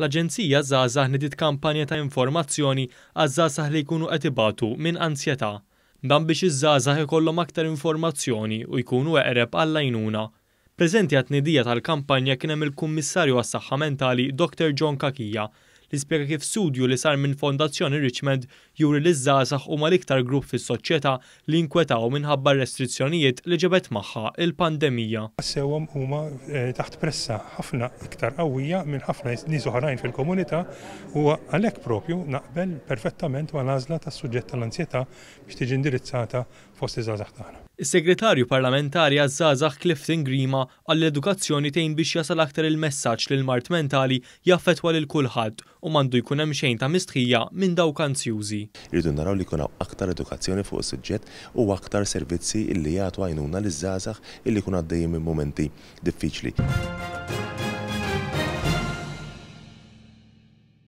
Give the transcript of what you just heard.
l-Aġenzija zazah nidit kampanja ta' informazzjoni għaż-żgħażagħ li jkunu qed minn ansjetà. Dan biex iż-żgħażagħ ikollhom aktar informazzjoni u jkunu eqreb għall-għajnuna. Preżenti għat nidija tal-kampanja kien hemm il-Kummissarju għas-Saħħa Mentali Dr. John Kakija li spjega kif studju li sar minn Fondazzjoni Richmond juri li żgħażagħ huma l-iktar grupp fis-soċjetà li nkwetaw minħabba restrizzjonijiet li ġebet magħha il-pandemija. Sewom huma eh, taħt pressa ħafna iktar qawwija minn ħafna nies oħrajn fil-komunità u għalhekk propju naqbel perfettament ma' nażla tas-suġġett tal-ansjetà biex tiġi indirizzata fost iżgħażagħ tagħna. Is-segretarju parlamentari għazzazax Clifton Grima għall-edukazzjoni tejn biex jasal aktar il-messaġġ li l-mart mentali jaffetwa lil kulħadd u mandu jkun hemm xejn ta' mistħija minn dawk anzjużi. Irridu naraw li jkun hawn aktar edukazzjoni fuq is-suġġett u aktar servizzi li jagħtu għajnuna liż-żgħażagħ illi jkun għaddejjin minn momenti diffiċli.